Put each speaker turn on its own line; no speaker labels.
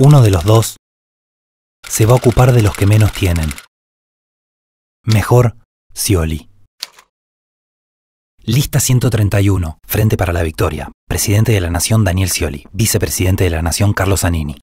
Uno de los dos se va a ocupar de los que menos tienen. Mejor Scioli. Lista 131. Frente para la Victoria. Presidente de la Nación Daniel Scioli. Vicepresidente de la Nación Carlos Anini.